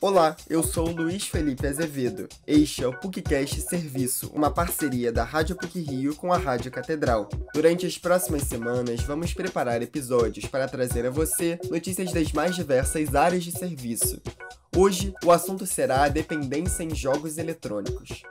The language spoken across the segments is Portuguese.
Olá, eu sou Luiz Felipe Azevedo. Este é o PUCCAST Serviço, uma parceria da Rádio PUC Rio com a Rádio Catedral. Durante as próximas semanas, vamos preparar episódios para trazer a você notícias das mais diversas áreas de serviço. Hoje, o assunto será a dependência em jogos eletrônicos.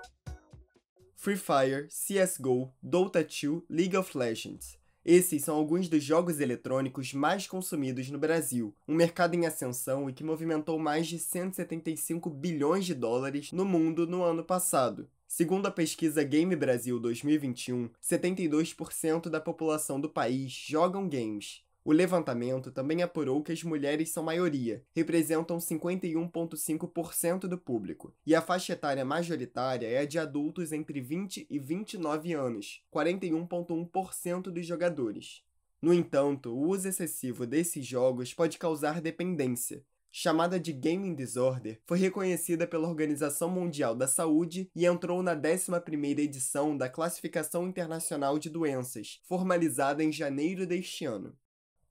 Free Fire, CSGO, Dota 2, League of Legends. Esses são alguns dos jogos eletrônicos mais consumidos no Brasil, um mercado em ascensão e que movimentou mais de 175 bilhões de dólares no mundo no ano passado. Segundo a pesquisa Game Brasil 2021, 72% da população do país jogam games, o levantamento também apurou que as mulheres são maioria, representam 51,5% do público, e a faixa etária majoritária é a de adultos entre 20 e 29 anos, 41,1% dos jogadores. No entanto, o uso excessivo desses jogos pode causar dependência. Chamada de Gaming Disorder, foi reconhecida pela Organização Mundial da Saúde e entrou na 11ª edição da Classificação Internacional de Doenças, formalizada em janeiro deste ano.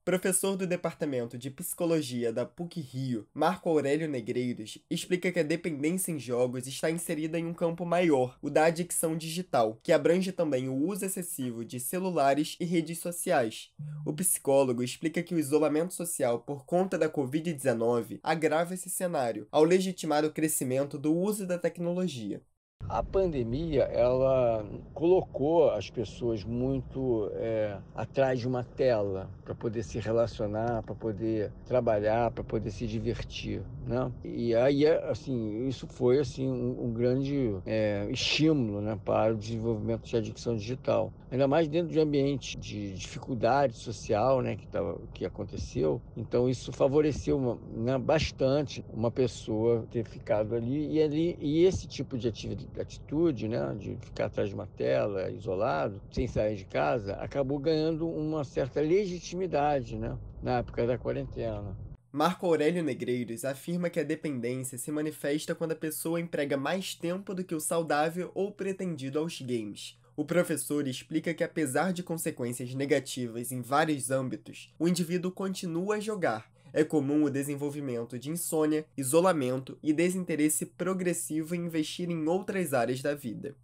Professor do Departamento de Psicologia da PUC-Rio, Marco Aurélio Negreiros, explica que a dependência em jogos está inserida em um campo maior, o da adicção digital, que abrange também o uso excessivo de celulares e redes sociais. O psicólogo explica que o isolamento social por conta da Covid-19 agrava esse cenário, ao legitimar o crescimento do uso da tecnologia. A pandemia ela colocou as pessoas muito é, atrás de uma tela para poder se relacionar, para poder trabalhar, para poder se divertir, né? E aí é, assim isso foi assim um, um grande é, estímulo, né, para o desenvolvimento de adicção digital, ainda mais dentro de um ambiente de dificuldade social, né, que tava, que aconteceu. Então isso favoreceu uma, né, bastante uma pessoa ter ficado ali e ali e esse tipo de atividade atitude, né, de ficar atrás de uma tela, isolado, sem sair de casa, acabou ganhando uma certa legitimidade, né, na época da quarentena. Marco Aurélio Negreiros afirma que a dependência se manifesta quando a pessoa emprega mais tempo do que o saudável ou pretendido aos games. O professor explica que, apesar de consequências negativas em vários âmbitos, o indivíduo continua a jogar, é comum o desenvolvimento de insônia, isolamento e desinteresse progressivo em investir em outras áreas da vida.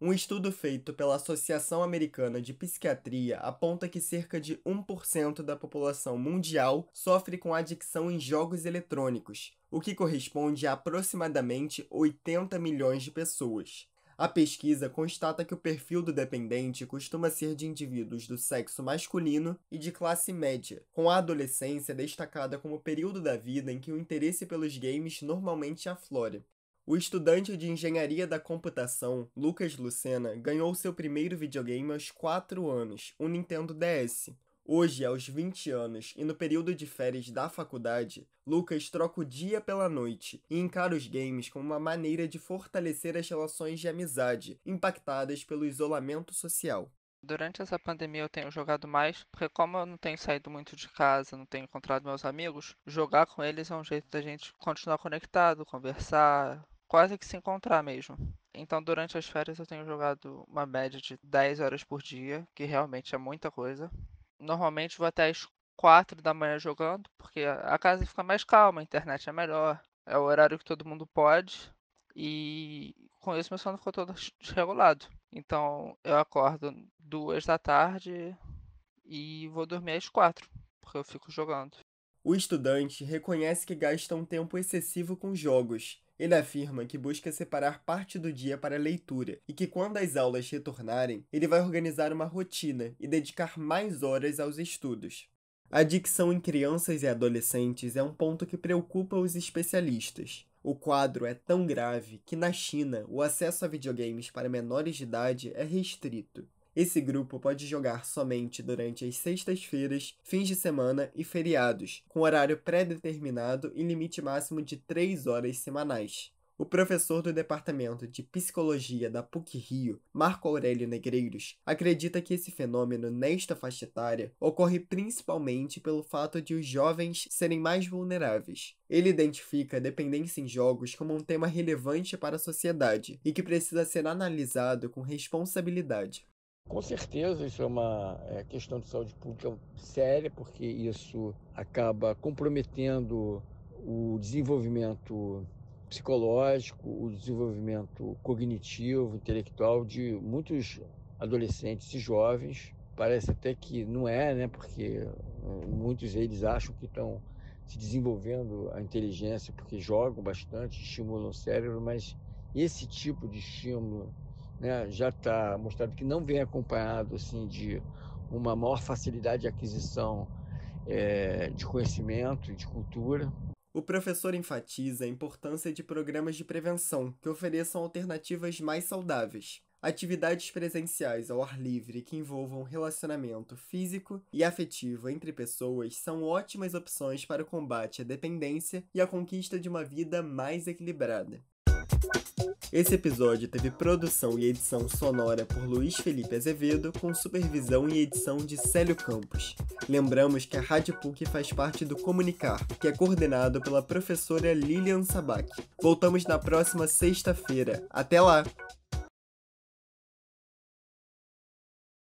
Um estudo feito pela Associação Americana de Psiquiatria aponta que cerca de 1% da população mundial sofre com adicção em jogos eletrônicos, o que corresponde a aproximadamente 80 milhões de pessoas. A pesquisa constata que o perfil do dependente costuma ser de indivíduos do sexo masculino e de classe média, com a adolescência destacada como o período da vida em que o interesse pelos games normalmente aflora. O estudante de engenharia da computação, Lucas Lucena, ganhou seu primeiro videogame aos 4 anos, o um Nintendo DS. Hoje, aos 20 anos e no período de férias da faculdade, Lucas troca o dia pela noite e encara os games como uma maneira de fortalecer as relações de amizade impactadas pelo isolamento social. Durante essa pandemia eu tenho jogado mais, porque como eu não tenho saído muito de casa, não tenho encontrado meus amigos, jogar com eles é um jeito da gente continuar conectado, conversar, quase que se encontrar mesmo. Então, durante as férias, eu tenho jogado uma média de 10 horas por dia, que realmente é muita coisa normalmente vou até as quatro da manhã jogando, porque a casa fica mais calma, a internet é melhor, é o horário que todo mundo pode. E com isso meu sono ficou todo desregulado. Então eu acordo duas da tarde e vou dormir às quatro, porque eu fico jogando. O estudante reconhece que gasta um tempo excessivo com jogos ele afirma que busca separar parte do dia para leitura e que quando as aulas retornarem, ele vai organizar uma rotina e dedicar mais horas aos estudos. A adicção em crianças e adolescentes é um ponto que preocupa os especialistas. O quadro é tão grave que na China o acesso a videogames para menores de idade é restrito. Esse grupo pode jogar somente durante as sextas-feiras, fins de semana e feriados, com horário pré-determinado e limite máximo de 3 horas semanais. O professor do Departamento de Psicologia da PUC Rio, Marco Aurélio Negreiros, acredita que esse fenômeno nesta faixa etária ocorre principalmente pelo fato de os jovens serem mais vulneráveis. Ele identifica a dependência em jogos como um tema relevante para a sociedade e que precisa ser analisado com responsabilidade. Com certeza, isso é uma é questão de saúde pública séria, porque isso acaba comprometendo o desenvolvimento psicológico, o desenvolvimento cognitivo, intelectual de muitos adolescentes e jovens. Parece até que não é, né? Porque eh, muitos deles acham que estão se desenvolvendo a inteligência porque jogam bastante, estimulam o cérebro, mas esse tipo de estímulo né, já está mostrado que não vem acompanhado assim, de uma maior facilidade de aquisição é, de conhecimento e de cultura. O professor enfatiza a importância de programas de prevenção que ofereçam alternativas mais saudáveis. Atividades presenciais ao ar livre que envolvam relacionamento físico e afetivo entre pessoas são ótimas opções para o combate à dependência e a conquista de uma vida mais equilibrada. Esse episódio teve produção e edição sonora por Luiz Felipe Azevedo, com supervisão e edição de Célio Campos. Lembramos que a Rádio PUC faz parte do Comunicar, que é coordenado pela professora Lilian Sabac. Voltamos na próxima sexta-feira. Até lá!